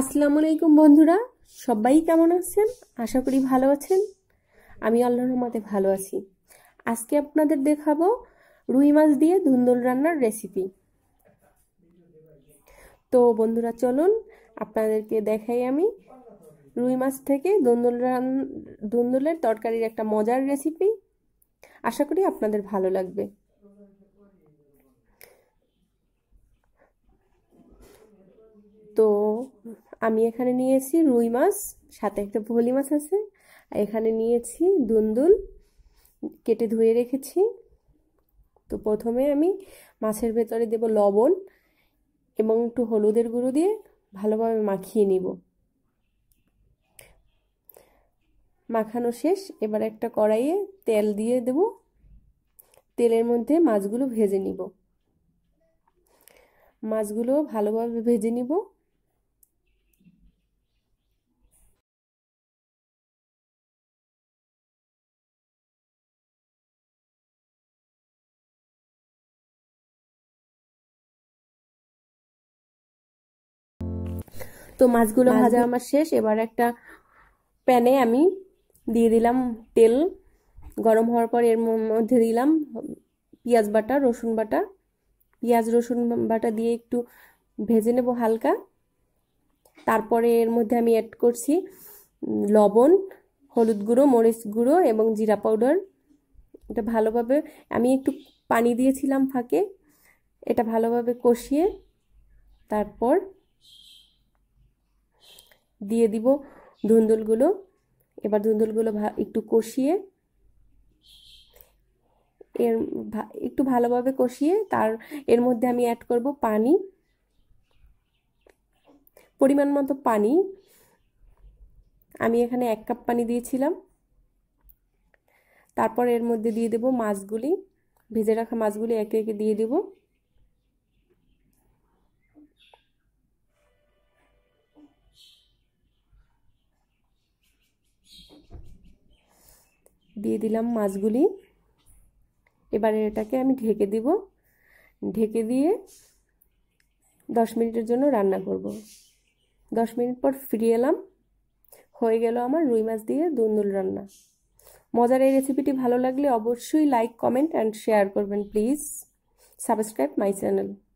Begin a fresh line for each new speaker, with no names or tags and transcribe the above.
আসসালামু আলাইকুম বন্ধুরা সবাই কেমন আছেন আশা করি ভালো আছেন আমি আল্লাহর রহমাতে ভালো আছি আজকে আপনাদের দেখাবো রুই মাছ দিয়ে ধুন্দুল রান্নার রেসিপি তো বন্ধুরা চলুন আপনাদেরকে দেখাই আমি রুই মাছ থেকে ধুন্দুল রান ধুন্দুলের তরকারির একটা মজার রেসিপি আশা করি আপনাদের ভালো লাগবে আমি এখানে নিয়েছি রুই মাছ সাথে একটা ভলি মাছ আছে আর এখানে নিয়েছি দুন্দুল কেটে ধুয়ে রেখেছি তো প্রথমে আমি মাছের ভেতরে দেব লবণ এবং একটু হলুদের গুঁড়ো দিয়ে ভালোভাবে মাখিয়ে নিব মাখানো শেষ এবার একটা কড়াইয়ে তেল দিয়ে দেব তেলের মধ্যে মাছগুলো ভেজে নিব মাছগুলো ভালোভাবে ভেজে নিব তো মাছগুলো ভাজা আমার শেষ এবার একটা প্যানে আমি দিয়ে দিলাম তেল গরম হওয়ার পর এর মধ্যে দিলাম পেঁয়াজ বাটা রসুন বাটা পেঁয়াজ রসুন বাটা দিয়ে একটু ভেজে নেব হালকা তারপরে এর মধ্যে আমি অ্যাড করছি লবণ হলুদ গুঁড়ো মরিচ গুঁড়ো এবং জিরা পাউডার এটা ভালোভাবে আমি একটু পানি দিয়েছিলাম ফাঁকে এটা ভালোভাবে কষিয়ে তারপর দিয়ে দিব ধুন্দুলগুলো এবার ধুন্দুলগুলো একটু কষিয়ে এর একটু ভালোভাবে কষিয়ে তার এর মধ্যে আমি অ্যাড করব পানি পরিমাণ মতো পানি আমি এখানে এক কাপ পানি দিয়েছিলাম তারপর এর মধ্যে দিয়ে দেব মাছগুলি ভেজে রাখা মাছগুলি একে একে দিয়ে দেবো দিয়ে দিলাম মাছগুলি এবারে এটাকে আমি ঢেকে দিব ঢেকে দিয়ে দশ মিনিটের জন্য রান্না করব দশ মিনিট পর ফিরিয়ে এলাম হয়ে গেল আমার রুই মাছ দিয়ে দুন্দুল রান্না মজার এই রেসিপিটি ভালো লাগলে অবশ্যই লাইক কমেন্ট অ্যান্ড শেয়ার করবেন প্লিজ সাবস্ক্রাইব মাই চ্যানেল